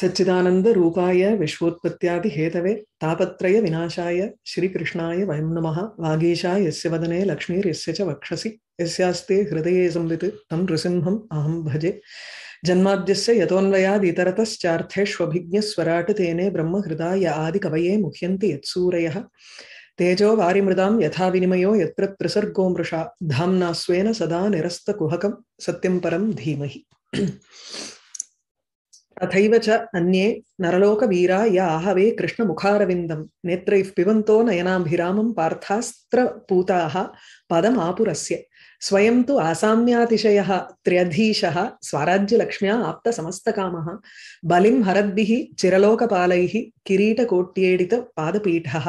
सच्चिदानंद रूपाय विश्वोत्पत्त्यादि Hathaway तापत्रय विनाशाय श्रीकृष्णाय वयं नमः वागीशाय यस्य वदने यस्य च वक्षसि यस्यास्ते हृदये संलित तं नृसिंहम् अहं भजे जन्माद्यस्य यतोऽन्वयादितरतश्चार्थेष्वभिज्ञस्वराट् तेने ब्रह्म हृदाय आदि कवये मुह्यन्ति यत्सूरयः तेजो वारिमृदां यथा विनिमयो यत्र त्रिसर्गो मृषा धाम्ना स्वेन सदा निरस्तकुहकं सत्यं परं धीमहि तथैव च अन्ये नरलोकवीरा या आहवे कृष्णमुखारविन्दं नेत्रैः पिबन्तो नयनाभिरामं पार्थास्त्र पूताः पदमापुरस्य स्वयं तु आसाम्यातिशयः त्र्यधीशः स्वाराज्यलक्ष्म्या आप्तसमस्तकामः बलिं हरद्भिः चिरलोकपालैः किरीटकोट्येडितपादपीठः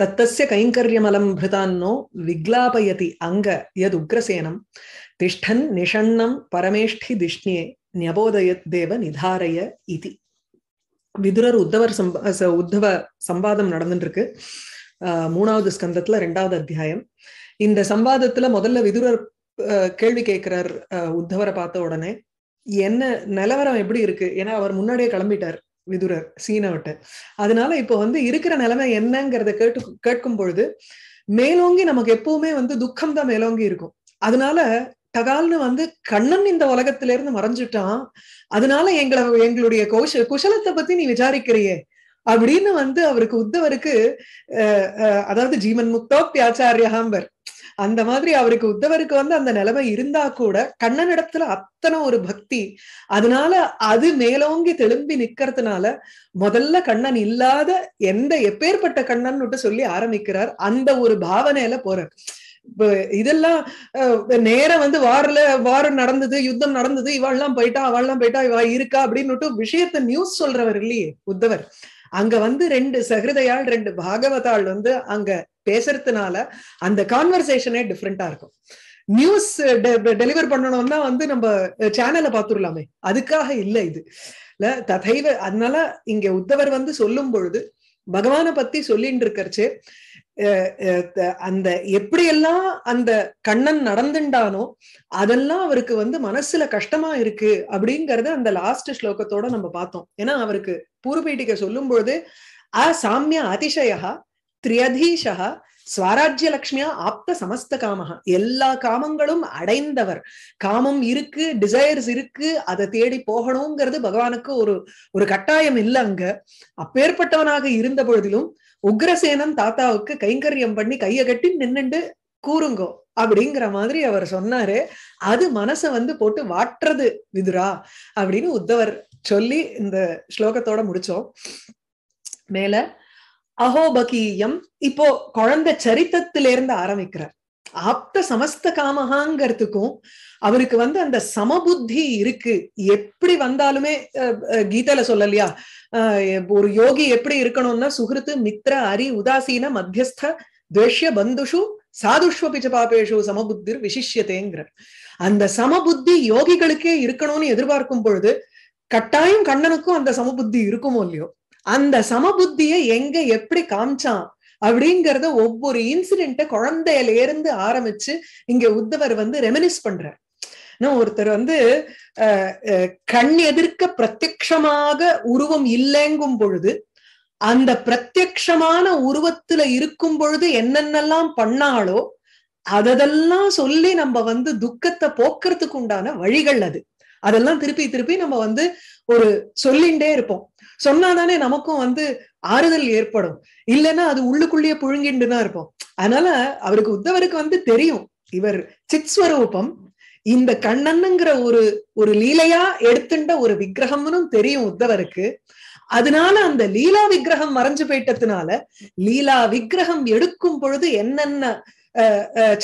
तत्तस्य कैङ्कर्यमलं भृतान्नो विग्लापयति अङ्ग यदुग्रसेनं तिष्ठन् निषण्णं परमेष्ठि நியபோதய தேவ நிதாரய இதி விதுரர் உத்தவர் உத்தவ சம்பாதம் நடந்துட்டு இருக்கு மூணாவது ஸ்கந்தத்துல ரெண்டாவது அத்தியாயம் இந்த சம்பாதத்துல முதல்ல விதுரர் கேள்வி கேட்கிறார் உத்தவரை பார்த்த உடனே என்ன நிலவரம் எப்படி இருக்கு ஏன்னா அவர் முன்னாடியே கிளம்பிட்டார் விதுரர் சீனை விட்டு அதனால இப்போ வந்து இருக்கிற நிலைமை என்னங்கிறத கேட்டு கேட்கும் பொழுது மேலோங்கி நமக்கு எப்பவுமே வந்து துக்கம் தான் மேலோங்கி இருக்கும் அதனால தகால்னு வந்து கண்ணன் இந்த உலகத்துல இருந்து மறைஞ்சிட்டான் அதனால எங்களை எங்களுடைய கோஷ குஷலத்தை பத்தி நீ விசாரிக்கிறியே அப்படின்னு வந்து அவருக்கு உத்தவருக்கு அதாவது ஜீவன் முக்தோ பியாச்சாரியாம்பர் அந்த மாதிரி அவருக்கு உத்தவருக்கு வந்து அந்த நிலைமை இருந்தா கூட கண்ணன் இடத்துல அத்தனை ஒரு பக்தி அதனால அது மேலோங்கி தெலும்பி நிக்கிறதுனால முதல்ல கண்ணன் இல்லாத எந்த எப்பேற்பட்ட கண்ணன் சொல்லி ஆரம்பிக்கிறார் அந்த ஒரு பாவனையில போறார் இதெல்லாம் நேரம் வந்து வாரில் வாரம் நடந்தது யுத்தம் நடந்தது இவாள்லாம் போயிட்டா அவள்லாம் போயிட்டா இவா இருக்கா அப்படின்னு விஷயத்த நியூஸ் சொல்றவர் இல்லையே உத்தவர் அங்க வந்து ரெண்டு சகிருதையால் ரெண்டு பாகவதாள் வந்து அங்க பேசுறதுனால அந்த கான்வர்சேஷனே டிஃப்ரெண்டா இருக்கும் நியூஸ் டெலிவர் பண்ணணும்னா வந்து நம்ம சேனலை பாத்துடலாமே அதுக்காக இல்லை இது இல்ல ததைவ அதனால இங்க உத்தவர் வந்து சொல்லும் பொழுது பகவான பத்தி சொல்லிட்டு இருக்கிறச்சு அந்த எப்படியெல்லாம் அந்த கண்ணன் நடந்துண்டானோ அதெல்லாம் அவருக்கு வந்து மனசுல கஷ்டமா இருக்கு அப்படிங்கறத அந்த லாஸ்ட் ஸ்லோகத்தோட நம்ம பார்த்தோம் ஏன்னா அவருக்கு பூர்வீட்டிக்க சொல்லும்போது அ சாமிய அதிசயா திரியதீஷா ஸ்வராஜ்ய லக்ஷ்மியா ஆப்த சமஸ்த காமஹா எல்லா காமங்களும் அடைந்தவர் காமம் இருக்கு டிசைர்ஸ் இருக்கு அதை தேடி போகணுங்கிறது பகவானுக்கு ஒரு ஒரு கட்டாயம் இல்லை அங்க அப்பேற்பட்டவனாக இருந்த பொழுதிலும் உக்ரசேனன் தாத்தாவுக்கு கைங்கரியம் பண்ணி கையை கட்டி நின்னுண்டு கூறுங்கோ அப்படிங்கிற மாதிரி அவர் சொன்னாரு அது மனசை வந்து போட்டு வாட்டுறது விதுரா அப்படின்னு உத்தவர் சொல்லி இந்த ஸ்லோகத்தோட முடிச்சோம் மேல அகோபகீயம் இப்போ குழந்தை சரித்தத்திலிருந்து ஆரம்பிக்கிறார் ஆப்த சமஸ்த காமகாங்கிறதுக்கும் அவருக்கு வந்து அந்த சமபுத்தி இருக்கு எப்படி வந்தாலுமே கீதையில சொல்லலையா ஒரு யோகி எப்படி இருக்கணும்னா சுகிருத்து மித்ர அரி உதாசீன மத்தியஸ்த துவேஷ்ய பந்துஷு சாதுஷ்வபிச்ச பாபேஷு சமபுத்திர் விசிஷியத்தேங்கிறார் அந்த சமபுத்தி யோகிகளுக்கே இருக்கணும்னு எதிர்பார்க்கும் பொழுது கட்டாயம் கண்ணனுக்கும் அந்த சமபுத்தி இருக்குமோ இல்லையோ அந்த சமபுத்திய எங்க எப்படி காமிச்சான் அப்படிங்கறத ஒவ்வொரு இன்சிடென்ட்ட குழந்தையில இருந்து ஆரம்பிச்சு இங்க உத்தவர் வந்து ரெமினிஸ் பண்றார் ஒருத்தர் வந்து கண் எதிர்க்க பிரத்யமாக உருவம் இல்லைங்கும் பொழுது அந்த பிரத்யமான உருவத்துல இருக்கும் பொழுது என்னென்னலாம் பண்ணாலோ அதெல்லாம் சொல்லி நம்ம வந்து துக்கத்தை போக்குறதுக்கு உண்டான வழிகள் அது அதெல்லாம் திருப்பி திருப்பி நம்ம வந்து ஒரு சொல்லிண்டே இருப்போம் சொன்னாதானே நமக்கும் வந்து ஆறுதல் ஏற்படும் இல்லைன்னா அது உள்ளுக்குள்ளேயே புழுங்கிண்டுதான் இருப்போம் அதனால அவருக்கு உத்தவருக்கு வந்து தெரியும் இவர் சித்ஸ்வரூபம் இந்த கண்ணன்னுங்கிற ஒரு ஒரு லீலையா எடுத்துட்ட ஒரு விக்கிரகம்னு தெரியும் உத்தவருக்கு அதனால அந்த லீலா விக்கிரகம் மறைஞ்சு போயிட்டதுனால லீலா விக்கிரகம் எடுக்கும் பொழுது என்னென்ன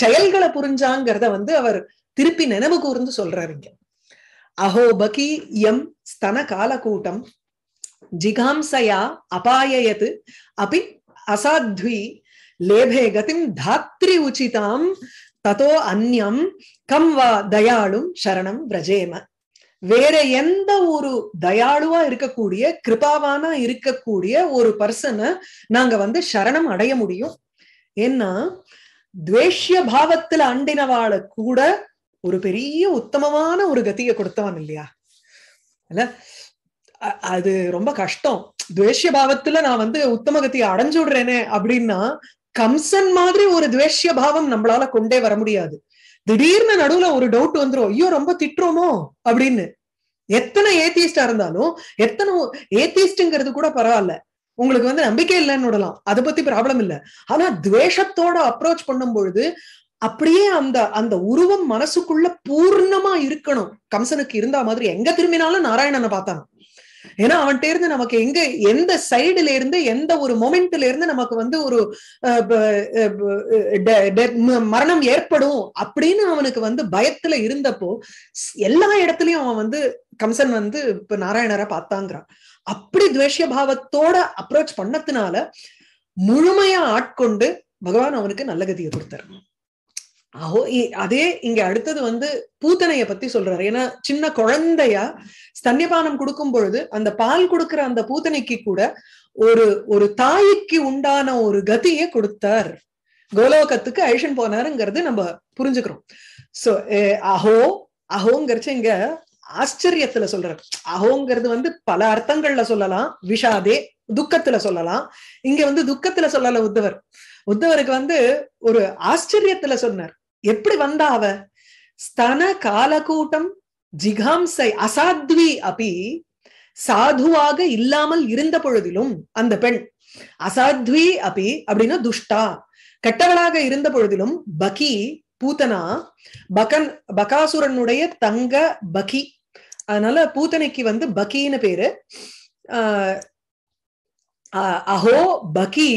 செயல்களை புரிஞ்சாங்கிறத வந்து அவர் திருப்பி நினைவு கூர்ந்து சொல்றாருங்க அஹோ பகி எம் ஸ்தன கால கூட்டம் ஜிகாம்சயா அபாயயத் அப்படி அசாத்வி லேபே கதிம் தாத்ரி உச்சிதாம் ததோ அந்யம் கம் வா தயாளும் சரணம் பிரஜேம வேற எந்த ஒரு தயாளுவா இருக்கக்கூடிய கிருபாவானா இருக்கக்கூடிய ஒரு பர்சனை நாங்க வந்து சரணம் அடைய முடியும் ஏன்னா துவேஷ்ய பாவத்துல அண்டினவாள கூட ஒரு பெரிய உத்தமமான ஒரு கத்திய கொடுத்தவன் இல்லையா இல்ல அது ரொம்ப கஷ்டம் துவேஷிய பாவத்துல நான் வந்து உத்தமகத்தியை அடைஞ்சு விடுறேனே அப்படின்னா கம்சன் மாதிரி ஒரு துவேஷிய பாவம் நம்மளால கொண்டே வர முடியாது திடீர்னு நடுவுல ஒரு டவுட் வந்துடும் ஐயோ ரொம்ப திட்டுறோமோ அப்படின்னு எத்தனை ஏத்தியஸ்டா இருந்தாலும் எத்தனை ஏத்தியஸ்டுங்கிறது கூட பரவாயில்ல உங்களுக்கு வந்து நம்பிக்கை இல்லைன்னு விடலாம் அதை பத்தி ப்ராப்ளம் இல்லை ஆனா துவேஷத்தோட அப்ரோச் பண்ணும் பொழுது அப்படியே அந்த அந்த உருவம் மனசுக்குள்ள பூர்ணமா இருக்கணும் கம்சனுக்கு இருந்தா மாதிரி எங்க திரும்பினாலும் நாராயணனை பார்த்தானோ ஏன்னா அவன்கிட்ட இருந்து நமக்கு எங்க எந்த சைடுல இருந்து எந்த ஒரு மொமெண்ட்ல இருந்து நமக்கு வந்து ஒரு மரணம் ஏற்படும் அப்படின்னு அவனுக்கு வந்து பயத்துல இருந்தப்போ எல்லா இடத்துலயும் அவன் வந்து கம்சன் வந்து இப்ப நாராயணரை பார்த்தாங்கிறான் அப்படி துவேஷ பாவத்தோட அப்ரோச் பண்ணதுனால முழுமையா ஆட்கொண்டு பகவான் அவனுக்கு நல்ல கதியை கொடுத்தாரு அஹோ அதே இங்க அடுத்தது வந்து பூத்தனைய பத்தி சொல்றாரு ஏன்னா சின்ன குழந்தையா ஸ்தன்யபானம் கொடுக்கும் பொழுது அந்த பால் கொடுக்கிற அந்த பூத்தனைக்கு கூட ஒரு ஒரு தாய்க்கு உண்டான ஒரு கதியை கொடுத்தார் கோலோகத்துக்கு அழிஷன் போனாருங்கிறது நம்ம புரிஞ்சுக்கிறோம் சோ அஹோ அஹோங்கிறச்சு இங்க ஆச்சரியத்துல சொல்றாரு அஹோங்கிறது வந்து பல அர்த்தங்கள்ல சொல்லலாம் விஷாதே துக்கத்துல சொல்லலாம் இங்க வந்து துக்கத்துல சொல்லல உத்தவர் உத்தவருக்கு வந்து ஒரு ஆச்சரியத்துல சொன்னார் எப்படி வந்தா அவ ஸ்தன கூட்டம் ஜிகாம்சை அசாத்வி அப்படி சாதுவாக இல்லாமல் இருந்த பொழுதிலும் அந்த பெண் அசாத்வி அப்படி அப்படின்னா துஷ்டா கெட்டவளாக இருந்த பொழுதிலும் பகி பூத்தனா பகன் பகாசுரனுடைய தங்க பகி அதனால பூத்தனைக்கு வந்து பகின்னு பேரு அஹோ பகி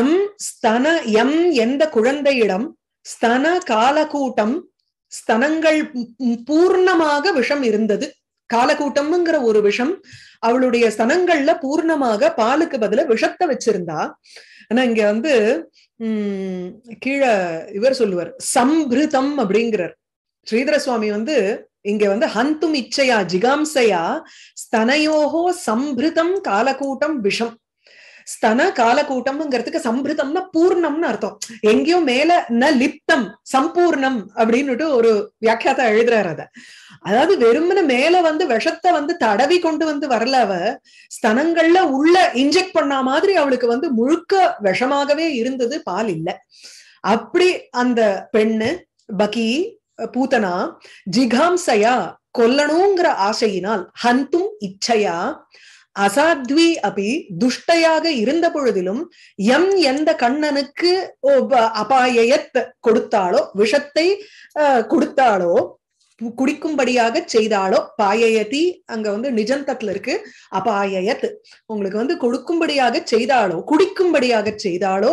எம் ஸ்தன எம் எந்த குழந்தையிடம் ஸ்தன காலக்கூட்டம் ஸ்தனங்கள் பூர்ணமாக விஷம் இருந்தது காலகூட்டம்ங்கிற ஒரு விஷம் அவளுடைய ஸ்தனங்கள்ல பூர்ணமாக பாலுக்கு பதில விஷத்தை வச்சிருந்தா ஆனா இங்க வந்து உம் கீழே இவர் சொல்லுவார் சம்பிருதம் அப்படிங்கிறார் ஸ்ரீதர சுவாமி வந்து இங்க வந்து ஹந்தும் இச்சையா ஜிகாம்சையா ஸ்தனையோகோ சம்பிருதம் காலக்கூட்டம் விஷம் ஸ்தன காலக்கூட்டம்ங்கிறதுக்கு சம்பிருதம்னா பூர்ணம்னு அர்த்தம் எங்கேயோ மேல ந லிப்தம் சம்பூர்ணம் அப்படின்னுட்டு ஒரு வியாக்கியாத்தா எழுதுறாரு அத அதாவது வெறுமன மேல வந்து விஷத்தை வந்து தடவி கொண்டு வந்து வரல அவ ஸ்தனங்கள்ல உள்ள இன்ஜெக்ட் பண்ண மாதிரி அவளுக்கு வந்து முழுக்க விஷமாகவே இருந்தது பால் இல்லை அப்படி அந்த பெண்ணு பகி பூத்தனா ஜிகாம்சையா கொல்லணுங்கிற ஆசையினால் ஹந்தும் இச்சையா அசாத்வி அபி துஷ்டையாக இருந்த பொழுதிலும் எம் எந்த கண்ணனுக்கு அபாயத் கொடுத்தாளோ விஷத்தை கொடுத்தாலோ குடிக்கும்படியாக செய்தாலோ பாயயதி அங்க வந்து நிஜந்தத்துல இருக்கு அபாயத் உங்களுக்கு வந்து கொடுக்கும்படியாக செய்தாலோ குடிக்கும்படியாக செய்தாலோ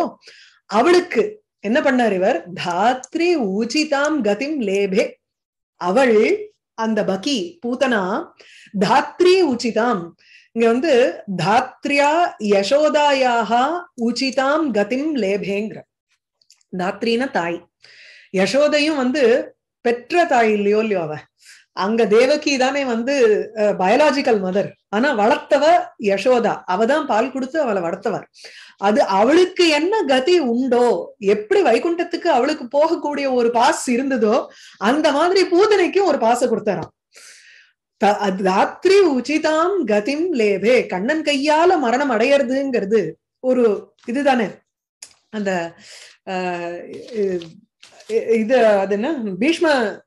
அவளுக்கு என்ன பண்ணார் இவர் தாத்ரி ஊஜிதாம் கதிம் லேபே அவள் அந்த பகி பூதனா தாத்ரி உச்சிதாம் இங்க வந்து தாத்ரியா யசோதாயாக உச்சிதாம் கதிம் லேபேங்கிற தாத்ரின தாய் யசோதையும் வந்து பெற்ற தாய் இல்லையோ இல்லையோ அவ அங்க தேவகி தானே வந்து பயாலாஜிக்கல் மதர் ஆனா வளர்த்தவ யசோதா அவதான் பால் கொடுத்து அவளை வளர்த்தவர் அது அவளுக்கு என்ன கதி உண்டோ எப்படி வைகுண்டத்துக்கு அவளுக்கு போகக்கூடிய ஒரு பாஸ் இருந்ததோ அந்த மாதிரி பூதனைக்கும் ஒரு பாச கொடுத்தாராம் ராத்திரி உச்சிதாம் கதிம் லேபே கண்ணன் கையால மரணம் அடையறதுங்கிறது ஒரு இதுதானே அந்த இது அது என்ன பீஷ்ம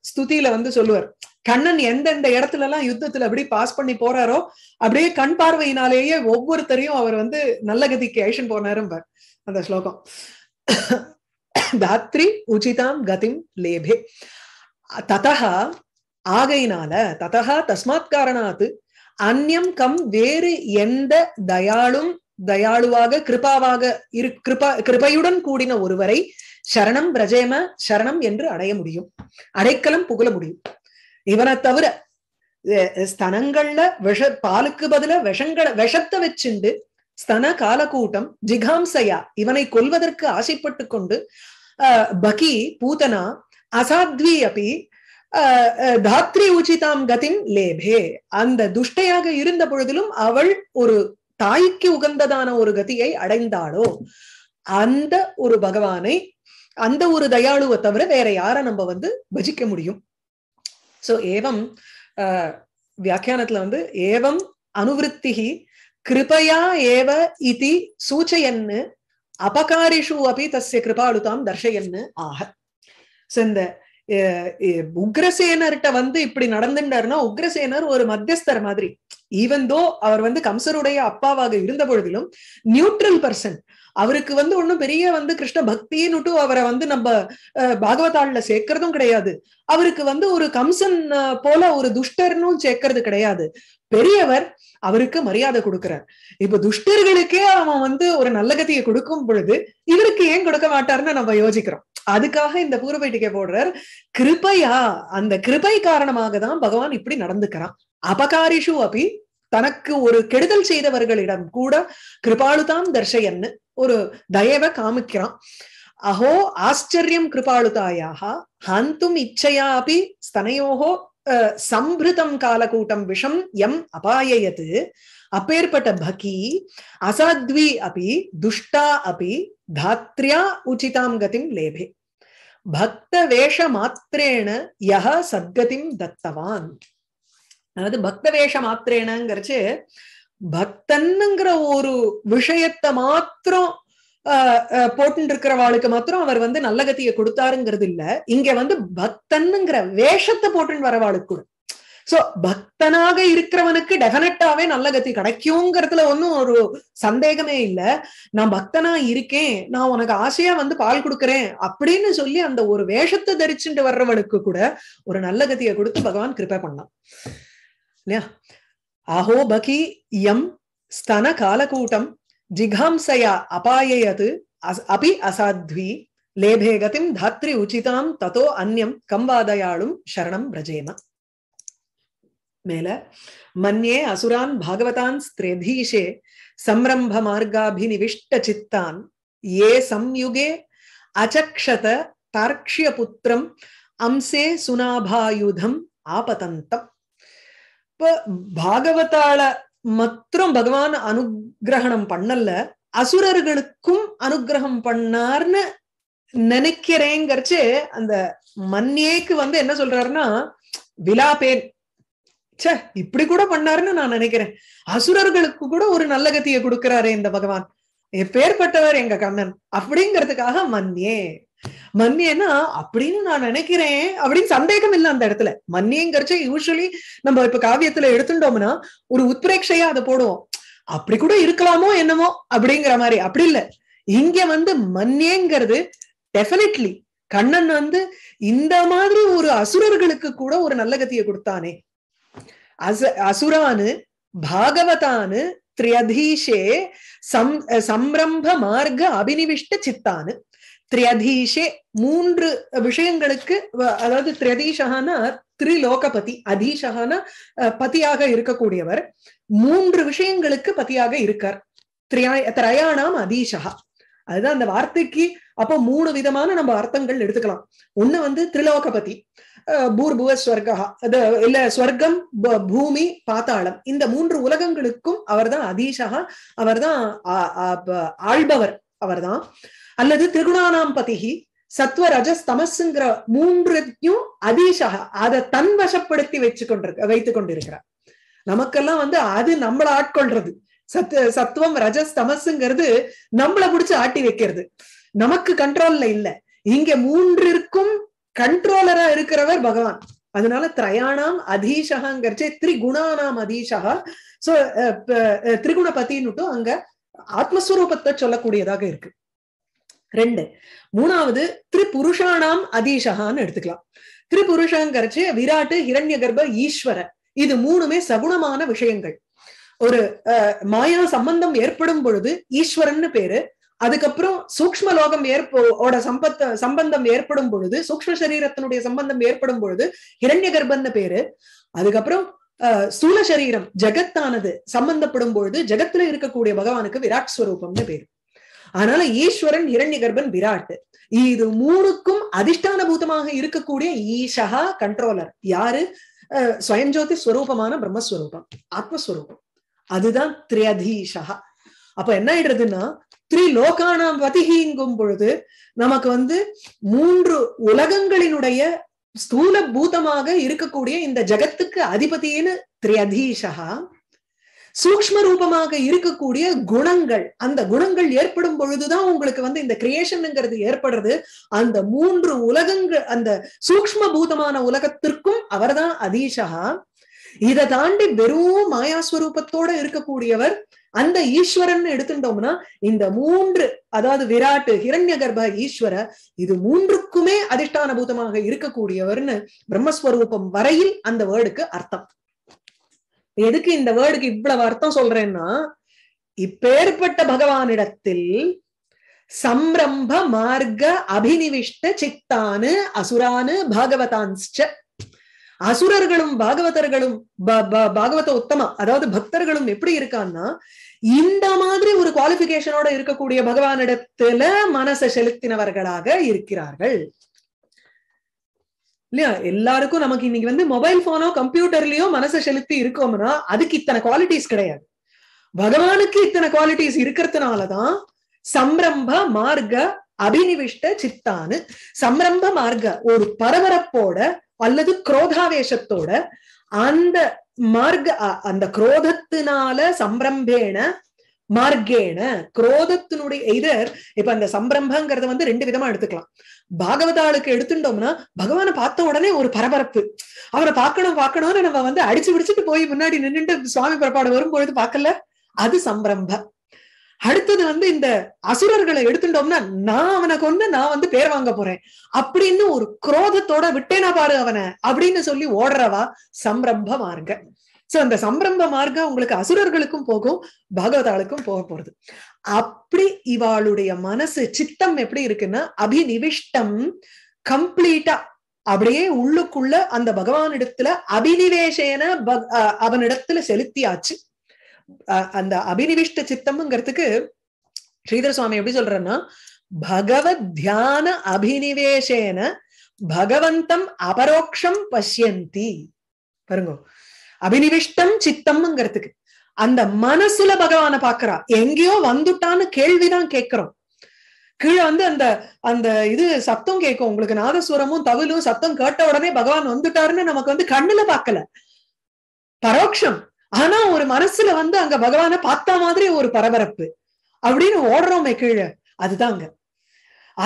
ஸ்துதியில வந்து சொல்லுவார் கண்ணன் எந்தெந்த இடத்துல எல்லாம் யுத்தத்துல அப்படி பாஸ் பண்ணி போறாரோ அப்படியே கண் பார்வையினாலேயே ஒவ்வொருத்தரையும் அவர் வந்து நல்ல கதிக்கு ஏஷன் போனாரும் அந்த ஸ்லோகம் தாத்ரி உச்சிதாம் கதிம் லேபே ததா ஆகையினால ததகா தஸ்மாத் காரணாத்து அந்யம் கம் வேறு எந்த தயாளும் தயாளுவாக கிருபாவாக இரு கிருபா கிருபையுடன் கூடின ஒருவரை சரணம் பிரஜேம சரணம் என்று அடைய முடியும் அடைக்கலம் புகழ முடியும் இவனை தவிர ஸ்தனங்கள்ல விஷ பாலுக்கு பதில விஷங்களை விஷத்தை வச்சுண்டு ஸ்தன காலக்கூட்டம் ஜிகாம்சையா இவனை கொல்வதற்கு ஆசைப்பட்டு கொண்டு பகி பூதனா அசாத்வி அபி தாத்ரி உச்சிதாம் கதிம் லேபே அந்த துஷ்டையாக இருந்த பொழுதிலும் அவள் ஒரு தாய்க்கு உகந்ததான ஒரு கதியை அடைந்தாளோ அந்த ஒரு பகவானை அந்த ஒரு தயாளுவை தவிர வேற யார நம்ம வந்து பஜிக்க முடியும் சோ ஏவம் வியாக்கியானத்துல வந்து ஏவம் அனுவிருத்திகி கிருபையா ஏவ இதி சூச்சையன்னு அபகாரிஷு அபி தசிய கிருபாலுதாம் தர்ஷயன்னு ஆக இந்த உக்ரசேனர்கிட்ட வந்து இப்படி நடந்துட்டாருன்னா உக்ரசேனர் ஒரு மத்தியஸ்தர் மாதிரி ஈவன் தோ அவர் வந்து கம்சருடைய அப்பாவாக இருந்த பொழுதிலும் நியூட்ரல் பர்சன் அவருக்கு வந்து ஒண்ணும் பெரிய வந்து கிருஷ்ண பக்தின்னுட்டு அவரை வந்து நம்ம பாகவதாள்ல சேர்க்கறதும் கிடையாது அவருக்கு வந்து ஒரு கம்சன் போல ஒரு துஷ்டர்னும் சேர்க்கறது கிடையாது பெரியவர் அவருக்கு மரியாதை கொடுக்கிறார் இப்ப துஷ்டர்களுக்கே அவன் வந்து ஒரு நல்ல கதையை கொடுக்கும் பொழுது இவருக்கு ஏன் கொடுக்க மாட்டார்னு நம்ம யோசிக்கிறோம் அதுக்காக இந்த பூர்வபேட்டிக்கை போடுறார் கிருபையா அந்த கிருபை காரணமாக தான் பகவான் இப்படி நடந்துக்கிறான் அபகாரிஷு அபி தனக்கு ஒரு கெடுதல் செய்தவர்களிடம் கூட கிருபாலுதாம் தர்ஷயன்னு ஒரு தயவை காமிக்கிறான் அஹோ ஆச்சரியம் கிருபாலுதாயாக ஹந்தும் இச்சையா அப்படி ஸ்தனையோகோ சம்பிருதம் காலகூட்டம் விஷம் எம் அபாயயத்து அப்பேற்பட்ட பகி அசாத்வி அபி துஷ்டா அபி தாத்ரியா உச்சிதாம் கதிம் லேபே பக்த வேஷ மாத்திரேன யஹ சத்கதிம் தத்தவான் அதாவது பக்த வேஷ மாத்திரேனங்கிறச்சு பக்தன்னுங்கிற ஒரு விஷயத்த மாத்திரம் போட்டு இருக்கிறவாளுக்கு மாத்திரம் அவர் வந்து நல்ல கத்தியை கொடுத்தாருங்கிறது இல்ல இங்க வந்து பக்தன்ங்கிற வேஷத்தை போட்டு வரவாளுக்கு கூட சோ பக்தனாக இருக்கிறவனுக்கு டெஃபினட்டாவே நல்ல கத்தி கிடைக்கும்ங்கிறதுல ஒன்னும் ஒரு சந்தேகமே இல்ல நான் பக்தனா இருக்கேன் நான் உனக்கு ஆசையா வந்து பால் கொடுக்குறேன் அப்படின்னு சொல்லி அந்த ஒரு வேஷத்தை தரிச்சுட்டு வர்றவனுக்கு கூட ஒரு நல்ல கத்தியை கொடுத்து பகவான் கிருப்பை பண்ணான் இல்லையா அஹோ பகி எம் ஸ்தன காலகூட்டம் ஜிகாம்சயா அபாயயத் அபி அசாத்வி லேபே கதிம் தாத்ரி உச்சிதாம் ததோ அந்யம் கம்பாதயாளும் சரணம் பிரஜேம மேல மன்யே அசுரான் பாகவதான் ஸ்திரதீஷே சம்ரம்ப மார்காபினிவிஷ்ட சித்தான் ஏ சம்யுகே அச்சக்ஷத தார்க்ஷிய புத்திரம் அம்சே சுனாபாயுதம் ஆபதந்தம் இப்போ பாகவதால மற்றும் பகவான் அனுகிரகணம் பண்ணல அசுரர்களுக்கும் அனுகிரகம் பண்ணார்னு நினைக்கிறேங்கிறச்சு அந்த மன்னியேக்கு வந்து என்ன சொல்றாருன்னா விலாபேன் சே இப்படி கூட பண்ணாருன்னு நான் நினைக்கிறேன் அசுரர்களுக்கு கூட ஒரு நல்ல கத்தியை கொடுக்கிறாரு இந்த பகவான் எப்பேற்பட்டவர் எங்க கண்ணன் அப்படிங்கிறதுக்காக மன்னியே மன்னியன்னா அப்படின்னு நான் நினைக்கிறேன் அப்படின்னு சந்தேகம் இல்லை அந்த இடத்துல மன்னியங்கிறச்சா யூஸ்வலி நம்ம இப்ப காவியத்துல எடுத்துட்டோம்னா ஒரு உத்ரேக்ஷையா அதை போடுவோம் அப்படி கூட இருக்கலாமோ என்னமோ அப்படிங்கிற மாதிரி அப்படி இல்ல இங்க வந்து மன்னியங்கிறது டெஃபினெட்லி கண்ணன் வந்து இந்த மாதிரி ஒரு அசுரர்களுக்கு கூட ஒரு நல்ல கத்தியை கொடுத்தானே அச அசுரானு பாகவதானு திரியதீஷே சம் சம்ரம்ப மார்க்க அபினிவிஷ்ட சித்தானு திரியதீஷே மூன்று விஷயங்களுக்கு அதாவது திரியதீஷகான திரிலோகபதி அதீஷகான பதியாக இருக்கக்கூடியவர் மூன்று விஷயங்களுக்கு பதியாக இருக்கார் திரயாணாம் அதீஷா அதுதான் அந்த வார்த்தைக்கு அப்போ மூணு விதமான நம்ம அர்த்தங்கள் எடுத்துக்கலாம் ஒண்ணு வந்து திரிலோகபதி பூர்புவ ஸ்வர்கா அது இல்ல ஸ்வர்க்கம் பூமி பாத்தாளம் இந்த மூன்று உலகங்களுக்கும் அவர்தான் அதீஷகா அவர்தான் ஆள்பவர் அவர்தான் அல்லது திரிகுணானாம் பதிகி சத்வ ரஜஸ்தமஸ்ங்கிற மூன்றையும் அதீஷக அதை தன் வசப்படுத்தி வச்சு கொண்டிரு வைத்து கொண்டிருக்கிறார் நமக்கெல்லாம் வந்து அது நம்மளை ஆட்கொள்றது சத் சத்துவம் ரஜஸ் தமசுங்கிறது நம்மளை பிடிச்சு ஆட்டி வைக்கிறது நமக்கு கண்ட்ரோல்ல இல்ல இங்க மூன்றிற்கும் கண்ட்ரோலரா இருக்கிறவர் பகவான் அதனால திரயாணாம் அதீஷகாங்கிறச்சே திரிகுணானாம் அதீஷகா சோ திரிகுணபதின்னுட்டும் அங்க ஆத்மஸ்வரூபத்தை சொல்லக்கூடியதாக இருக்கு ரெண்டு மூணாவது திரிபுருஷானாம் அதீஷகான்னு எடுத்துக்கலாம் திரிபுருஷங்கரைச்சு விராட்டு ஹிரண்ய கர்ப்ப ஈஸ்வரன் இது மூணுமே சகுணமான விஷயங்கள் ஒரு மாயா சம்பந்தம் ஏற்படும் பொழுது ஈஸ்வரன் பேரு அதுக்கப்புறம் சூக்ம லோகம் ஏற்போட சம்பத்த சம்பந்தம் ஏற்படும் பொழுது சூக்ம சரீரத்தினுடைய சம்பந்தம் ஏற்படும் பொழுது ஹிரண்ய கர்ப்பன்னு பேரு அதுக்கப்புறம் சூழ சரீரம் ஜெகத்தானது சம்பந்தப்படும் பொழுது ஜெகத்துல இருக்கக்கூடிய பகவானுக்கு விராட் ஸ்வரூபம்னு பேரு அதனால ஈஸ்வரன் இரண்ய கர்ப்பன் விராட் இது மூணுக்கும் அதிஷ்டான பூதமாக இருக்கக்கூடிய ஈஷகா கண்ட்ரோலர் யாரு ஸ்வயஞ்சோதி ஸ்வரூபமான பிரம்மஸ்வரூபம் ஆத்மஸ்வரூபம் அதுதான் திரியதீஷகா அப்ப என்ன ஆயிடுறதுன்னா திரிலோகானாம் பதிகிங்கும் பொழுது நமக்கு வந்து மூன்று உலகங்களினுடைய ஸ்தூல பூதமாக இருக்கக்கூடிய இந்த ஜகத்துக்கு அதிபதினு திரியதீஷகா சூக்ம ரூபமாக இருக்கக்கூடிய குணங்கள் அந்த குணங்கள் ஏற்படும் பொழுதுதான் உங்களுக்கு வந்து இந்த கிரியேஷனுங்கிறது ஏற்படுறது அந்த மூன்று உலகங்கள் அந்த சூக்ம பூதமான உலகத்திற்கும் அவர்தான் அதீஷா இதை தாண்டி வெறும் மாயாஸ்வரூபத்தோட இருக்கக்கூடியவர் அந்த ஈஸ்வரன் எடுத்துட்டோம்னா இந்த மூன்று அதாவது விராட்டு ஹிரண்ய கர்ப்ப ஈஸ்வர இது மூன்றுக்குமே அதிர்ஷ்டான பூதமாக இருக்கக்கூடியவர்னு பிரம்மஸ்வரூபம் வரையில் அந்த வேர்டுக்கு அர்த்தம் எதுக்கு இந்த வேர்டுக்கு இவ்வளவு அர்த்தம் சொல்றேன்னா இப்பேற்பட்ட பகவானிடத்தில் சம்ரம்ப மார்க்க அபினிவிஷ்ட சித்தானு அசுரானு பாகவதான் அசுரர்களும் பாகவதர்களும் பாகவத உத்தமா அதாவது பக்தர்களும் எப்படி இருக்கான்னா இந்த மாதிரி ஒரு குவாலிபிகேஷனோட இருக்கக்கூடிய பகவானிடத்துல மனசை செலுத்தினவர்களாக இருக்கிறார்கள் இல்லையா எல்லாருக்கும் நமக்கு இன்னைக்கு வந்து மொபைல் போனோ கம்ப்யூட்டர்லயோ மனசை செலுத்தி இருக்கோம்னா அதுக்கு இத்தனை குவாலிட்டிஸ் கிடையாது பகவானுக்கு இத்தனை குவாலிட்டிஸ் இருக்கிறதுனாலதான் சம்ரம்ப மார்க்க அபினிவிஷ்ட சித்தானு சம்ரம்ப மார்க்க ஒரு பரபரப்போட அல்லது குரோதாவேஷத்தோட அந்த மார்க்க அந்த குரோதத்தினால சம்பிரம்பேன மார்க்கேன குரோதத்தினுடைய எதிர் இப்ப அந்த சம்பிரம்பங்கிறத வந்து ரெண்டு விதமா எடுத்துக்கலாம் பாகவதாளுக்கு எடுத்துட்டோம்னா பகவானை பார்த்த உடனே ஒரு பரபரப்பு அவரை பார்க்கணும் பார்க்கணும்னு நம்ம வந்து அடிச்சு பிடிச்சிட்டு போய் முன்னாடி நின்றுட்டு சுவாமி புறப்பாடு வரும்பொழுது பார்க்கல அது சம்பிரம்ப அடுத்தது வந்து இந்த அசுரர்களை எடுத்துட்டோம்னா நான் அவனை கொண்டு நான் வந்து பேர் வாங்க போறேன் அப்படின்னு ஒரு குரோதத்தோட விட்டேனா பாரு அவனை அப்படின்னு சொல்லி ஓடுறவா சம்பிரம்ப மார்க்க சோ அந்த சம்பிரம்ப மார்க்கம் உங்களுக்கு அசுரர்களுக்கும் போகும் பகவதாளுக்கும் போக போறது அப்படி இவாளுடைய மனசு சித்தம் எப்படி இருக்குன்னா அபிநிவிஷ்டம் கம்ப்ளீட்டா அப்படியே உள்ளுக்குள்ள அந்த பகவானிடத்துல அபினிவேஷேன அவனிடத்துல செலுத்தியாச்சு அந்த அபினிவிஷ்ட சித்தம்ங்கிறதுக்கு ஸ்ரீதர் சுவாமி எப்படி சொல்றன்னா பகவத் தியான அபினிவேஷேன பகவந்தம் அபரோக்ஷம் பசியந்தி பாருங்க அபினிவிஷ்டம் சித்தம்ங்கிறதுக்கு அந்த மனசுல பகவான பாக்குறா எங்கேயோ வந்துட்டான்னு கேள்விதான் கேட்கிறோம் கீழே வந்து அந்த அந்த இது சத்தம் கேட்கும் உங்களுக்கு நாதஸ்வரமும் தவிலும் சத்தம் கேட்ட உடனே பகவான் வந்துட்டாருன்னு நமக்கு வந்து கண்ணுல பாக்கல பரோட்சம் ஆனா ஒரு மனசுல வந்து அங்க பகவான பார்த்த மாதிரி ஒரு பரபரப்பு அப்படின்னு ஓடுறோமே கீழே அதுதாங்க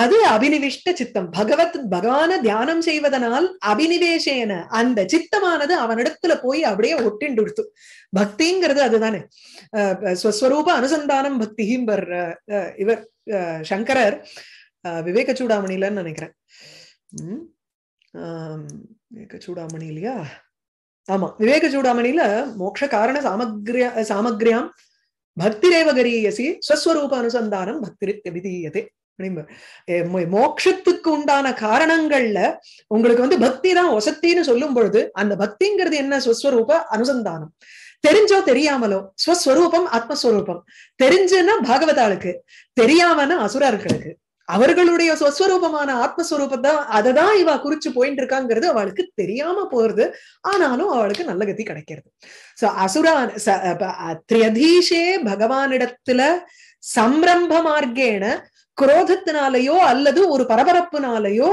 அது அபினிவிஷ்ட சித்தம் பகவத் பகவான தியானம் செய்வதனால் அபினிவேசேன அந்த சித்தமானது அவனிடத்துல போய் அப்படியே ஒட்டிண்டுடுத்து பக்திங்கிறது அதுதானே ஸ்வஸ்வரூப அனுசந்தானம் பக்தி இவர் சங்கரர் விவேக சூடாமணிலன்னு நினைக்கிறேன் விவேக சூடாமணி இல்லையா ஆமா விவேக சூடாமணியில மோட்ச காரண சாமக்ரியா சாமக்ரியாம் பக்திரேவகரீயசி ஸ்வஸ்வரூப அனுசந்தானம் பக்திரித்யபிதீயதே மோட்சத்துக்கு உண்டான காரணங்கள்ல உங்களுக்கு வந்து பக்தி தான் ஒசத்தின்னு சொல்லும் பொழுது அந்த பக்திங்கிறது என்ன சுஸ்வரூப அனுசந்தானம் தெரிஞ்சோ தெரியாமலோ ஸ்வஸ்வரூபம் ஆத்மஸ்வரூபம் தெரிஞ்சுன்னா பாகவதாளுக்கு தெரியாமனு அசுரர்களுக்கு அவர்களுடைய சொஸ்வரூபமான ஆத்மஸ்வரூபத்தை அதை தான் இவ குறிச்சு போயிட்டு இருக்காங்கிறது அவளுக்கு தெரியாம போறது ஆனாலும் அவளுக்கு நல்ல கதி கிடைக்கிறது சோ அசுரான் திரியதீஷே பகவானிடத்துல சம்ரம்ப மார்க்கேன குரோதத்தினாலேயோ அல்லது ஒரு பரபரப்புனாலேயோ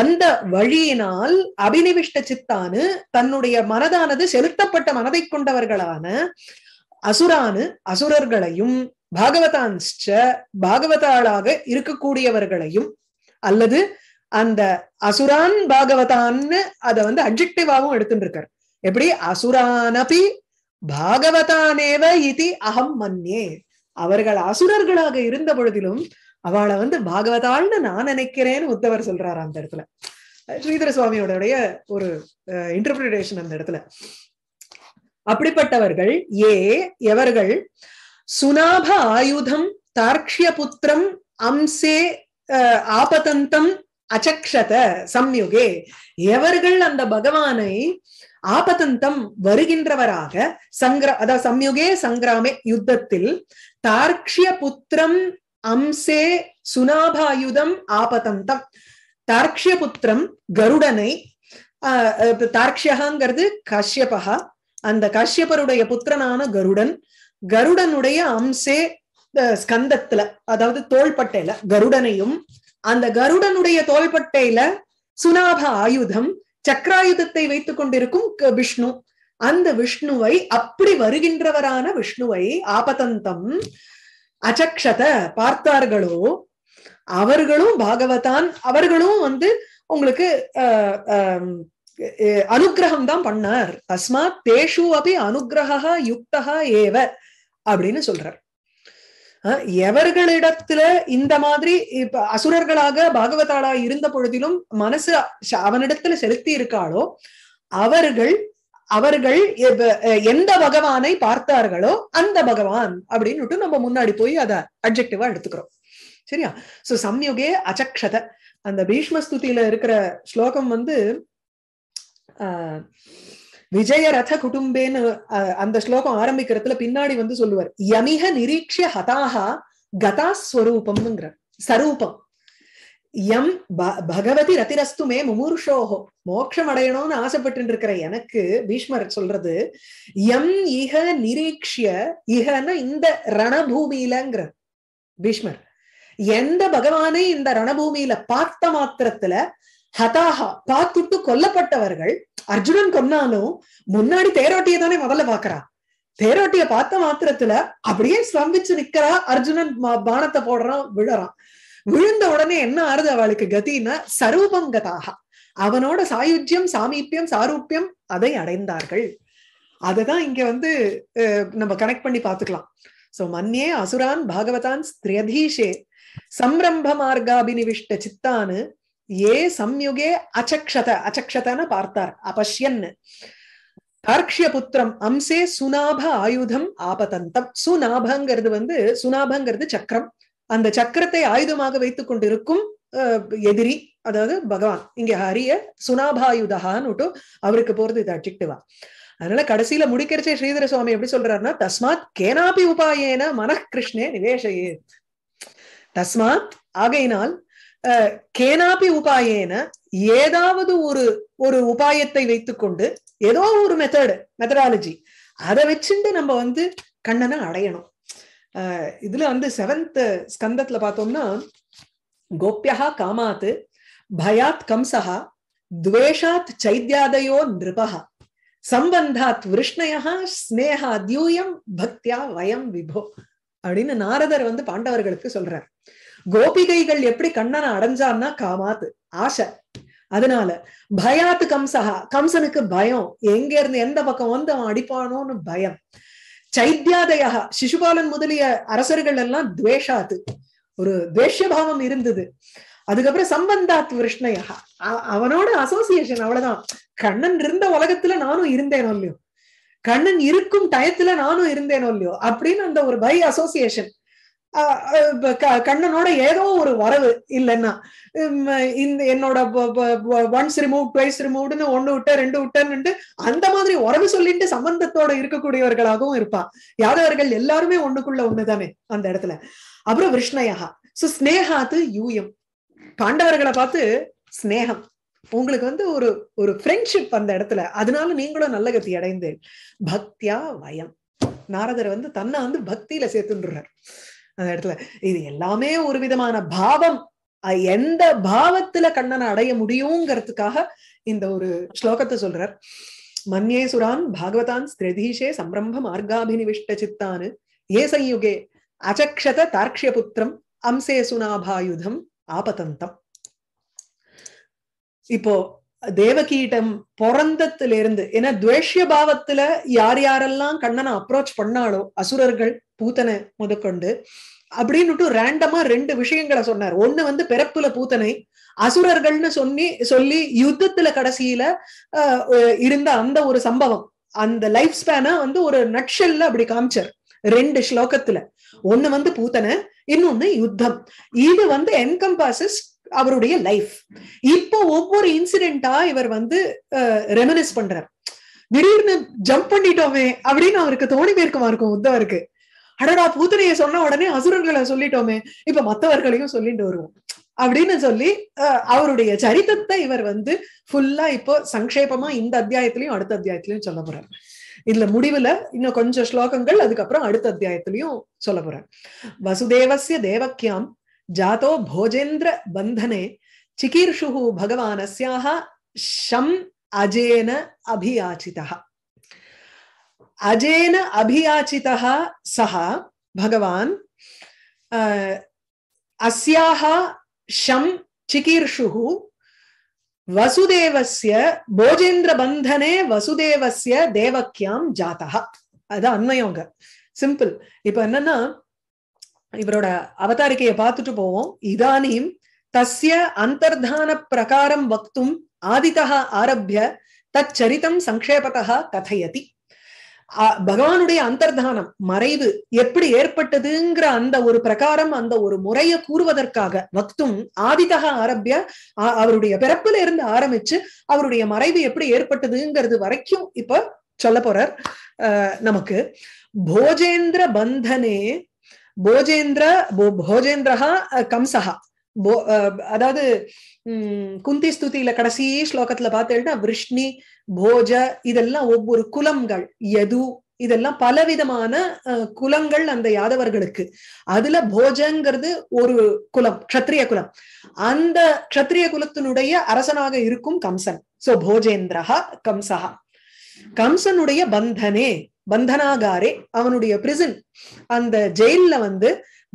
அந்த வழியினால் அபினிவிஷ்ட சித்தானு தன்னுடைய மனதானது செலுத்தப்பட்ட மனதை கொண்டவர்களான அசுரானு அசுரர்களையும் பாகவதான்ஸ்ட பாகவதாளாக இருக்கக்கூடியவர்களையும் அல்லது அந்த அசுரான் பாகவதான்னு அதை வந்து அப்ஜெக்டிவாகவும் எடுத்துட்டு இருக்கார் எப்படி அசுரானபி பாகவதானேவ இது அகம் மன்னே அவர்கள் அசுரர்களாக இருந்த பொழுதிலும் அவளை வந்து பாகவதாள்னு நான் நினைக்கிறேன்னு உத்தவர் சொல்றாரு அந்த இடத்துல ஸ்ரீதர சுவாமியோடைய ஒரு இன்டர்பிரிட்டேஷன் அந்த இடத்துல அப்படிப்பட்டவர்கள் ஏ எவர்கள் சுனாப ஆயுதம் தார்க்ஷிய புத்திரம் அம்சே ஆபதந்தம் அச்சக்ஷத சம்யுகே எவர்கள் அந்த பகவானை ஆபதந்தம் வருகின்றவராக சங்கிர அதாவது சம்யுகே சங்கிராமே யுத்தத்தில் தார்க்ஷிய புத்திரம் அம்சே சுனாபாயுதம் ஆபதந்தம் தார்க்ஷிய புத்திரம் கருடனை தார்க்ஷகாங்கிறது கஷ்யபா அந்த கஷ்யபருடைய புத்திரனான கருடன் கருடனுடைய அம்சே ஸ்கந்தத்துல அதாவது தோள்பட்டையில கருடனையும் அந்த கருடனுடைய தோள்பட்டையில சுனாப ஆயுதம் சக்கராயுதத்தை வைத்துக் கொண்டிருக்கும் விஷ்ணு அந்த விஷ்ணுவை அப்படி வருகின்றவரான விஷ்ணுவை ஆபதந்தம் அச்சக்ஷத பார்த்தார்களோ அவர்களும் பாகவதான் அவர்களும் வந்து உங்களுக்கு அனுகிரகம் தான் பண்ணார் தஸ்மாத் தேஷு அப்படி அனுகிரகா யுக்தா ஏவ அப்படின்னு சொல்றார் எவர்களிடத்துல இந்த மாதிரி இப்ப அசுரர்களாக பாகவதாளா இருந்த பொழுதிலும் மனசு அவனிடத்துல செலுத்தி இருக்காளோ அவர்கள் அவர்கள் எந்த பகவானை பார்த்தார்களோ அந்த பகவான் அப்படின்னு நம்ம முன்னாடி போய் அதை அப்ஜெக்டிவா எடுத்துக்கிறோம் சரியா சோ சம்யுகே அச்சக்ஷத அந்த பீஷ்ம ஸ்துதியில இருக்கிற ஸ்லோகம் வந்து ஆஹ் விஜயரத குடும்பேன்னு அந்த ஸ்லோகம் ஆரம்பிக்கிறதுல பின்னாடி வந்து சொல்லுவார் யமிக நிரீட்சிய ஹதாஹா கதா சரூபம் எம் பகவதி ரத்திரஸ்துமே முமூர்ஷோஹோ மோட்சம் அடையணும்னு ஆசைப்பட்டு இருக்கிற எனக்கு பீஷ்மர் சொல்றது எம் இக நிரீக்ஷிய இகன இந்த ரணபூமியிலங்கிற பீஷ்மர் எந்த பகவானை இந்த ரணபூமியில பார்த்த மாத்திரத்துல ஹதாஹா பார்த்துட்டு கொல்லப்பட்டவர்கள் அர்ஜுனன் கொன்னாலும் முன்னாடி தேரோட்டியை தானே முதல்ல பாக்குறா தேரோட்டிய பார்த்த மாத்திரத்துல அப்படியே ஸ்தம்பிச்சு நிக்கிறா அர்ஜுனன் பானத்தை போடுறான் விழறான் விழுந்த உடனே என்ன ஆறுது அவளுக்கு கத்தினா சரூபம் கதாகா அவனோட சாயுஜ்யம் சாமீபியம் சாரூபியம் அதை அடைந்தார்கள் அதுதான் இங்க வந்து நம்ம கனெக்ட் பண்ணி பாத்துக்கலாம் சோ மன்னியே அசுரான் பாகவதான் ஸ்திரியதீஷே சம்ரம்ப மார்காபினிவிஷ்ட சித்தானு ஏ சம்யுகே அச்சக்ஷத அச்சக்ஷதன்னு பார்த்தார் அபஷ்யன் தார்க்ஷிய புத்திரம் அம்சே சுனாப ஆயுதம் ஆபதந்தம் சுனாபங்கிறது வந்து சுனாபங்கிறது சக்கரம் அந்த சக்கரத்தை ஆயுதமாக வைத்துக் கொண்டிருக்கும் எதிரி அதாவது பகவான் இங்க ஹரிய சுனாபாயுதான்னு அவருக்கு போறது இது அட்ஜெக்டிவா அதனால கடைசியில முடிக்கிறச்சே ஸ்ரீதர சுவாமி எப்படி சொல்றாருன்னா தஸ்மாத் கேனாபி உபாயேன மன கிருஷ்ணே நிவேஷயே தஸ்மாத் ஆகையினால் கேனாபி உபாயேன ஏதாவது ஒரு ஒரு உபாயத்தை வைத்துக்கொண்டு ஏதோ ஒரு மெத்தடு மெத்தடாலஜி அதை வச்சுட்டு நம்ம வந்து கண்ணனை அடையணும் இதுல வந்து செவன்த் ஸ்கந்தத்துல பார்த்தோம்னா கோப்பியா காமாத் பயாத் கம்சா துவேஷாத் சைத்யாதயோ நிருபா சம்பந்தாத் விருஷ்ணயா ஸ்னேகா தியூயம் பக்தியா வயம் விபோ அப்படின்னு நாரதர் வந்து பாண்டவர்களுக்கு சொல்றார் கோபிகைகள் எப்படி கண்ணனை அடைஞ்சான்னா காமாத்து ஆசை அதனால பயாத்து கம்சஹா கம்சனுக்கு பயம் எங்க இருந்து எந்த பக்கம் வந்து அவன் அடிப்பானோன்னு பயம் சைத்தியாதயா சிசுபாலன் முதலிய அரசர்கள் எல்லாம் துவேஷாது ஒரு துவேஷபாவம் இருந்தது அதுக்கப்புறம் சம்பந்தாத் விருஷ்ணயா அவனோட அசோசியேஷன் அவ்வளவுதான் கண்ணன் இருந்த உலகத்துல நானும் இருந்தேனோ இல்லையோ கண்ணன் இருக்கும் டயத்துல நானும் இருந்தேனோ இல்லையோ அப்படின்னு அந்த ஒரு பை அசோசியேஷன் கண்ணனோட ஏதோ ஒரு வரவு இல்லைன்னா இந்த என்னோட ஒன்ஸ் ரிமூவ் டுவைஸ் ரிமூவ்னு ஒன்னு விட்ட ரெண்டு விட்டன்னு அந்த மாதிரி உறவு சொல்லிட்டு சம்பந்தத்தோட இருக்கக்கூடியவர்களாகவும் இருப்பா யாதவர்கள் எல்லாருமே ஒண்ணுக்குள்ள ஒண்ணுதானே அந்த இடத்துல அப்புறம் விஷ்ணயா சோ ஸ்னேகாத்து யூஎம் பாண்டவர்களை பார்த்து ஸ்னேகம் உங்களுக்கு வந்து ஒரு ஒரு ஃப்ரெண்ட்ஷிப் அந்த இடத்துல அதனால நீங்களும் நல்ல கத்தி அடைந்தேன் பக்தியா வயம் நாரதர் வந்து தன்னை வந்து பக்தியில சேர்த்துன்றார் அந்த இடத்துல இது எல்லாமே ஒரு விதமான பாவம் எந்த பாவத்துல கண்ணனை அடைய முடியுங்கிறதுக்காக இந்த ஒரு ஸ்லோகத்தை சொல்றார் மன்யே சுரான் பாகவதான் ஸ்திரதீஷே சம்ரம்ப மார்காபினிவிஷ்ட சித்தானு ஏ சயுகே அச்சக்ஷத தார்க்ஷிய புத்திரம் அம்சே சுனாபாயுதம் ஆபதந்தம் இப்போ தேவகீட்டம் பிறந்தத்துல இருந்து ஏன்னா துவேஷ்ய பாவத்துல யார் யாரெல்லாம் கண்ணனை அப்ரோச் பண்ணாலோ அசுரர்கள் பூத்தனை முதற்கொண்டு அப்படின்னுட்டு ரேண்டமா ரெண்டு விஷயங்களை சொன்னார் ஒண்ணு வந்து பிறப்புல பூத்தனை அசுரர்கள்னு சொல்லி சொல்லி யுத்தத்துல கடைசியில இருந்த அந்த ஒரு சம்பவம் அந்த லைஃப் ஸ்பேனை வந்து ஒரு நட்சல்ல அப்படி காமிச்சார் ரெண்டு ஸ்லோகத்துல ஒண்ணு வந்து பூத்தனை இன்னொன்னு யுத்தம் இது வந்து என்கம்பாசஸ் அவருடைய லைஃப் இப்போ ஒவ்வொரு இன்சிடென்டா இவர் வந்து ரெமனஸ் பண்றார் திடீர்னு ஜம்ப் பண்ணிட்டோமே அப்படின்னு அவருக்கு தோணி போயிருக்குமா இருக்கும் உத்தவருக்கு அடடா பூத்தனைய சொன்ன உடனே அசுரர்களை சொல்லிட்டோமே இப்ப மத்தவர்களையும் சொல்லிட்டு வருவோம் அப்படின்னு சொல்லி அவருடைய சரித்திரத்தை இவர் வந்து ஃபுல்லா இப்போ சங்கேபமா இந்த அத்தியாயத்திலயும் அடுத்த அத்தியாயத்திலயும் சொல்ல போறார் இதுல முடிவுல இன்னும் கொஞ்சம் ஸ்லோகங்கள் அதுக்கப்புறம் அடுத்த அத்தியாயத்திலயும் சொல்ல போறார் வசுதேவசிய தேவக்கியாம் जातो भोजेन्द्र बंधने चिकीर्षु भगवान शम अजेन अभियाचिता अजेन अभियाचिता सह भगवान् अस्याह शम चिकीर्षु वसुदेवस्य बंधने वसुदेवस्य देवक्यां जातः அது अन्वयोग सिंपल இப்ப என்னன்னா இவரோட அவதாரிக்கையை பார்த்துட்டு போவோம் இதானீம் தஸ்ய அந்தர்தான பிரகாரம் வக்தும் ஆதிதா ஆரம்பிய தச்சரித்தம் சங்கேபதா கதையதி பகவானுடைய அந்தர்தானம் மறைவு எப்படி ஏற்பட்டதுங்கிற அந்த ஒரு பிரகாரம் அந்த ஒரு முறைய கூறுவதற்காக வக்தும் ஆதிதக ஆரம்பிய அவருடைய பிறப்புல இருந்து ஆரம்பிச்சு அவருடைய மறைவு எப்படி ஏற்பட்டதுங்கிறது வரைக்கும் இப்ப சொல்ல போறார் நமக்கு போஜேந்திர பந்தனே போஜேந்திர போஜேந்திரஹா கம்சஹா போ அதாவது உம் குந்தி ஸ்துதியில கடைசி ஸ்லோகத்துல பார்த்தேன்னா விஷ்ணி போஜ இதெல்லாம் ஒவ்வொரு குலங்கள் எது இதெல்லாம் பலவிதமான குலங்கள் அந்த யாதவர்களுக்கு அதுல போஜங்கிறது ஒரு குலம் க்ஷத்ரிய குலம் அந்த க்ஷத்ரிய குலத்தினுடைய அரசனாக இருக்கும் கம்சன் சோ போஜேந்திரஹா கம்சஹா கம்சனுடைய பந்தனே பந்தனாகாரே அவனுடைய பிரிசன் அந்த ஜெயில்ல வந்து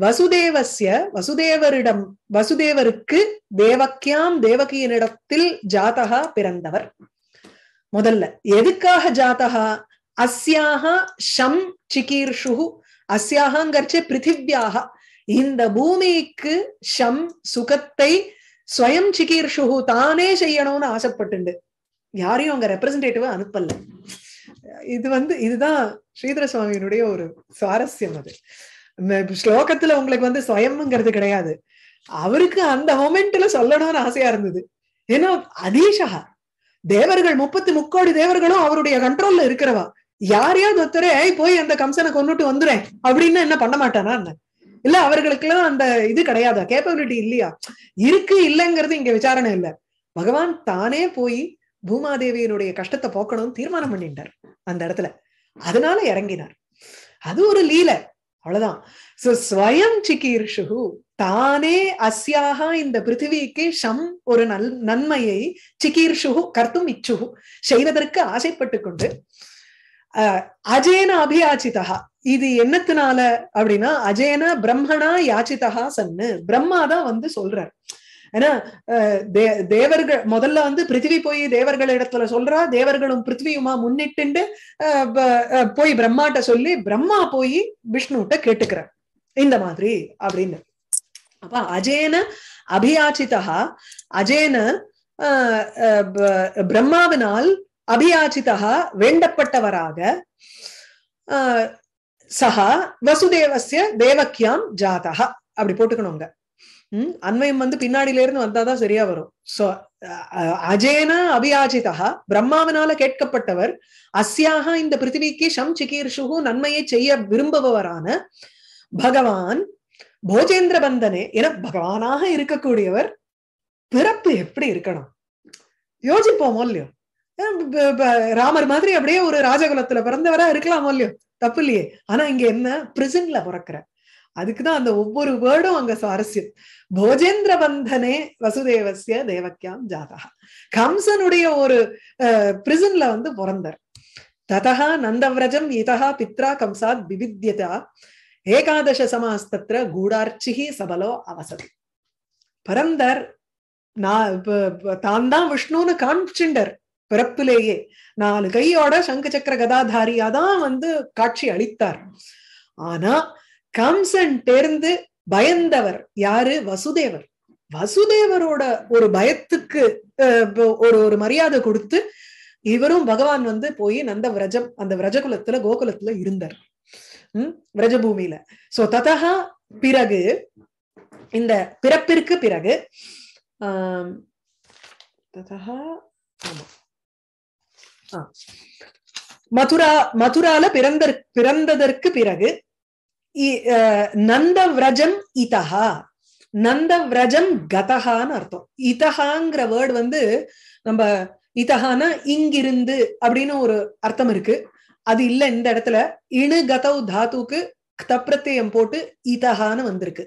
வசுதேவசிய வசுதேவரிடம் வசுதேவருக்கு தேவக்கியாம் தேவகியனிடத்தில் ஜாதகா பிறந்தவர் முதல்ல எதுக்காக ஜாதகா அஸ்யாக ஷம் சிகீர்ஷுகு அஸ்யாகங்கர்ச்சே பிருத்திவியாக இந்த பூமிக்கு ஷம் சுகத்தை ஸ்வயம் சிகீர்ஷுகு தானே செய்யணும்னு ஆசைப்பட்டுண்டு யாரையும் அவங்க ரெப்ரசன்டேட்டிவா அனுப்பல இது வந்து இதுதான் ஸ்ரீதர சுவாமியினுடைய ஒரு சுவாரஸ்யம் அது இந்த ஸ்லோகத்துல உங்களுக்கு வந்து சுயம்ங்கிறது கிடையாது அவருக்கு அந்த மொமெண்ட்ல சொல்லணும்னு ஆசையா இருந்தது ஏன்னா அதீஷா தேவர்கள் முப்பத்தி முக்கோடி தேவர்களும் அவருடைய கண்ட்ரோல்ல இருக்கிறவா யாரையாவது ஒருத்தரே போய் அந்த கம்சனை கொண்டுட்டு வந்துடுறேன் அப்படின்னு என்ன பண்ண மாட்டானா என்ன இல்ல அவர்களுக்கு எல்லாம் அந்த இது கிடையாதா கேப்பபிலிட்டி இல்லையா இருக்கு இல்லைங்கிறது இங்க விசாரணை இல்லை பகவான் தானே போய் பூமாதேவியினுடைய கஷ்டத்தை போக்கணும்னு தீர்மானம் பண்ணிட்டார் அந்த இடத்துல அதனால இறங்கினார் அது ஒரு லீல அவ்வளவுதான் சிகீர்ஷு தானே அஸ்யாக இந்த பிருத்திவிக்கு ஷம் ஒரு நல் நன்மையை சிகீர்ஷு கர்த்தும் இச்சு செய்வதற்கு ஆசைப்பட்டு கொண்டு அஜேன அபியாச்சிதா இது என்னத்தினால அப்படின்னா அஜேன பிரம்மனா யாச்சிதா சன்னு பிரம்மாதான் வந்து சொல்றார் ஏன்னா தேவர்கள் முதல்ல வந்து பிருத்திவி போய் தேவர்கள் இடத்துல சொல்றா தேவர்களும் பிருத்திவியுமா முன்னிட்டு போய் பிரம்மாட்ட சொல்லி பிரம்மா போய் விஷ்ணுகிட்ட கேட்டுக்கிறார் இந்த மாதிரி அப்படின்னு அப்ப அஜேன அபியாச்சிதா அஜேன பிரம்மாவினால் அபியாச்சிதா வேண்டப்பட்டவராக சஹா வசுதேவசிய தேவக்கியாம் ஜாதகா அப்படி போட்டுக்கணுங்க அன்வயம் வந்து பின்னாடியில இருந்து வந்தாதான் சரியா வரும் சோ அஜேன அபியாஜிதா பிரம்மாவினால கேட்கப்பட்டவர் அஸ்யாக இந்த பிருத்திவிக்கு சம் சிகீர்ஷுகு நன்மையை செய்ய விரும்புபவரான பகவான் போஜேந்திர பந்தனே என பகவானாக இருக்கக்கூடியவர் பிறப்பு எப்படி இருக்கணும் யோசிப்போமோ இல்லையோ ராமர் மாதிரி அப்படியே ஒரு ராஜகுலத்துல பிறந்தவரா இருக்கலாமோ இல்லையோ தப்பு இல்லையே ஆனா இங்க என்ன பிரிசன்ல பிறக்கிற அதுக்குதான் அந்த ஒவ்வொரு வேர்டும் அங்க சுவாரஸ்யம் போஜேந்திர பந்தனே வசுதேவசிய தேவக்கியாம் ஜாதா கம்சனுடைய ஒரு பிரிசன்ல வந்து பிறந்தார் ததா நந்தவிரஜம் இதா பித்ரா கம்சாத் விவித்யதா ஏகாதச சமாஸ்தத்திர கூடார்ச்சிகி சபலோ அவசதி பரந்தர் நான் தான் தான் விஷ்ணுன்னு காமிச்சுண்டர் பிறப்பிலேயே நாலு கையோட சங்கு சக்கர கதாதாரியா தான் வந்து காட்சி அளித்தார் ஆனா கம்சன் தெரிந்து பயந்தவர் யாரு வசுதேவர் வசுதேவரோட ஒரு பயத்துக்கு ஒரு ஒரு மரியாதை கொடுத்து இவரும் பகவான் வந்து போய் நந்த விரஜம் அந்த விரஜகுலத்துல கோகுலத்துல இருந்தார் உம் விரஜபூமியில சோ ததகா பிறகு இந்த பிறப்பிற்கு பிறகு ஆஹ் ததகா மதுரா மதுரால பிறந்த பிறந்ததற்கு பிறகு நந்தவிரஜம் இதஹா நந்தவிரஜம் கதஹான்னு அர்த்தம் இதஹாங்கிற வேர்டு வந்து நம்ம இதஹானா இங்கிருந்து அப்படின்னு ஒரு அர்த்தம் இருக்கு அது இல்ல இந்த இடத்துல இணு கதவு தாத்துக்கு தப்பிரத்தியம் போட்டு இதஹான்னு வந்திருக்கு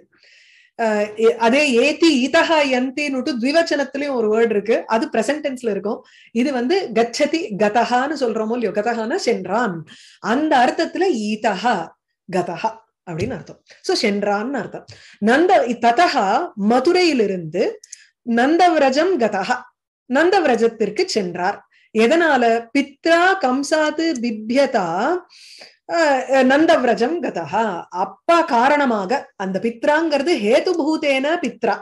அதே ஏத்தி இதஹா எந்தின்னு திவச்சனத்திலயும் ஒரு வேர்டு இருக்கு அது பிரசன்டென்ஸ்ல இருக்கும் இது வந்து கச்சதி கதஹான்னு சொல்றோமோ இல்லையோ கதஹானா சென்றான் அந்த அர்த்தத்துல ஈதஹா கதஹா அப்படின்னு அர்த்தம் சோ சென்றான்னு அர்த்தம் நந்த ததகா மதுரையிலிருந்து நந்தவிரஜம் கதகா நந்தவிரஜத்திற்கு சென்றார் எதனால பித்ரா கம்சாது பிப்யதா நந்தவிரஜம் கதகா அப்பா காரணமாக அந்த பித்ராங்கிறது பூதேன பித்ரா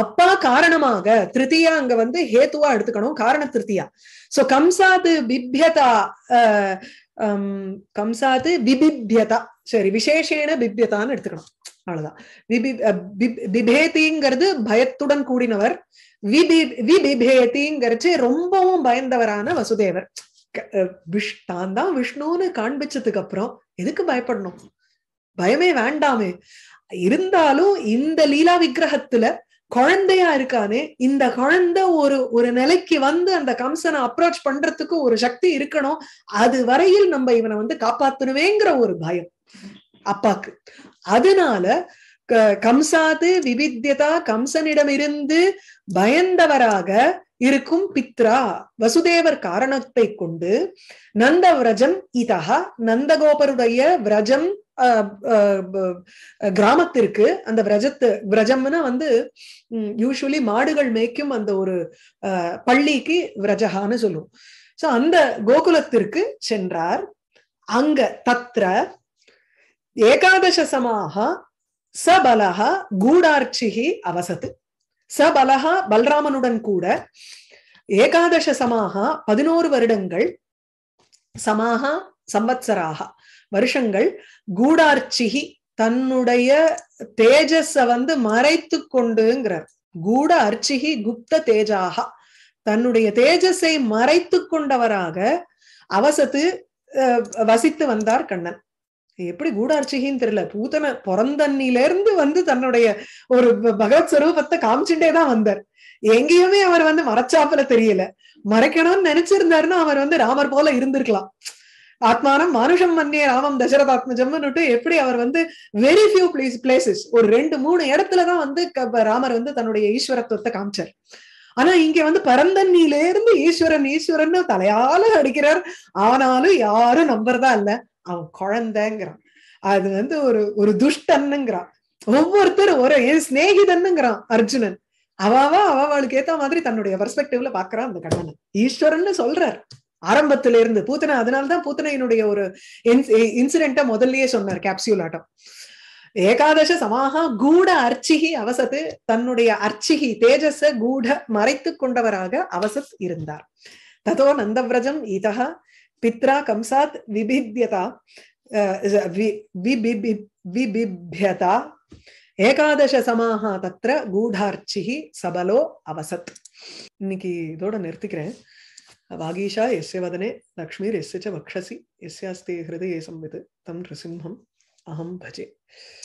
அப்பா காரணமாக திருத்தியா அங்க வந்து ஹேத்துவா எடுத்துக்கணும் காரண திருத்தியா சோ கம்சாது பிப்யதா கம்சாத்து விபிபியதா சரி விசேஷேன பிபியதான்னு எடுத்துக்கணும் அவ்வளவுதான் பயத்துடன் கூடினவர் விபி விபிபேதிங்கிறச்சு ரொம்பவும் பயந்தவரான வசுதேவர் விஷ் தான் தான் விஷ்ணுன்னு காண்பிச்சதுக்கு அப்புறம் எதுக்கு பயப்படணும் பயமே வேண்டாமே இருந்தாலும் இந்த லீலா விக்கிரகத்துல குழந்தையா இருக்கானே இந்த குழந்தை ஒரு ஒரு நிலைக்கு வந்து அந்த கம்சனை அப்ரோச் பண்றதுக்கு ஒரு சக்தி இருக்கணும் அது வரையில் நம்ம இவனை வந்து காப்பாத்தணுவேங்கிற ஒரு பயம் அப்பாக்கு அதனால கம்சாது விவித்தியதா கம்சனிடமிருந்து பயந்தவராக இருக்கும் பித்ரா வசுதேவர் காரணத்தை கொண்டு நந்த விரஜம் இதா நந்தகோபருடைய விரஜம் கிராமத்திற்கு அந்த விரஜத்து விரஜம்னா வந்து யூஸ்வலி மாடுகள் மேய்க்கும் அந்த ஒரு பள்ளிக்கு விரஜகான்னு சொல்லுவோம் சோ அந்த கோகுலத்திற்கு சென்றார் அங்க தத்ர ஏகாதசமாக சபலகா சபலக கூடார்ச்சிகி அவசத்து ச பலஹா பல்ராமனுடன் கூட ஏகாதச சமாகா பதினோரு வருடங்கள் சமாகா சம்பத்சராக வருஷங்கள் கூடார்ச்சிகி தன்னுடைய தேஜஸ வந்து மறைத்து கொண்டுங்கிறார் கூட அர்ச்சிகி குப்த தேஜாக தன்னுடைய தேஜஸை மறைத்து கொண்டவராக அவசத்து வசித்து வந்தார் கண்ணன் இது எப்படி கூடார்ச்சிகின்னு தெரியல பூதனை பிறந்தன்னில இருந்து வந்து தன்னுடைய ஒரு பகவத் ஸ்வரூபத்தை காமிச்சுட்டே தான் வந்தார் எங்கேயுமே அவர் வந்து மறைச்சாப்புல தெரியல மறைக்கணும்னு நினைச்சிருந்தாருன்னா அவர் வந்து ராமர் போல இருந்திருக்கலாம் ஆத்மானம் மனுஷம் மன்னிய ராமம் தசரதாத்மஜம்னுட்டு எப்படி அவர் வந்து வெரி ஃபியூ பிளேஸ் பிளேசஸ் ஒரு ரெண்டு மூணு இடத்துலதான் வந்து ராமர் வந்து தன்னுடைய ஈஸ்வரத்துவத்தை காமிச்சார் ஆனா இங்க வந்து பரந்தண்ணியில இருந்து ஈஸ்வரன் ஈஸ்வரன் தலையால அடிக்கிறார் ஆனாலும் யாரும் நம்புறதா இல்லை அவன் குழந்தைங்கிறான் அது வந்து ஒரு ஒரு துஷ்டன்னுங்கிறான் ஒவ்வொருத்தரும் ஒரு சிநேகிதன்னுங்கிறான் அர்ஜுனன் அவாவா அவளுக்கு ஏத்த மாதிரி தன்னுடைய பெர்ஸ்பெக்டிவ்ல பாக்குறான் அந்த கண்ணன் ஈஸ்வரன் சொல்றார் ஆரம்பத்துல இருந்து பூத்தனை அதனாலதான் பூத்தனையினுடைய ஒரு இன்சிடென்ட்ட முதல்லயே சொன்னார் கேப்சியூல் ஆட்டம் ஏகாதச சமாக கூட அர்ச்சிகி அவசத்து தன்னுடைய அர்ச்சிகி தேஜஸ கூட மறைத்து கொண்டவராக அவசத் இருந்தார் ததோ நந்தவிரஜம் இதக पित्रा कंसात विभिद्यता विबिभ्यता एकादश समाह तत्र गूढ़ार्चि सबलो अवसत इनकी थोड़ा निर्तिक रहे वागीशा यस्य वदने लक्ष्मीर यस्य च वक्षसि यस्यास्ते हृदये संवित तं नृसिंहम् अहं भजे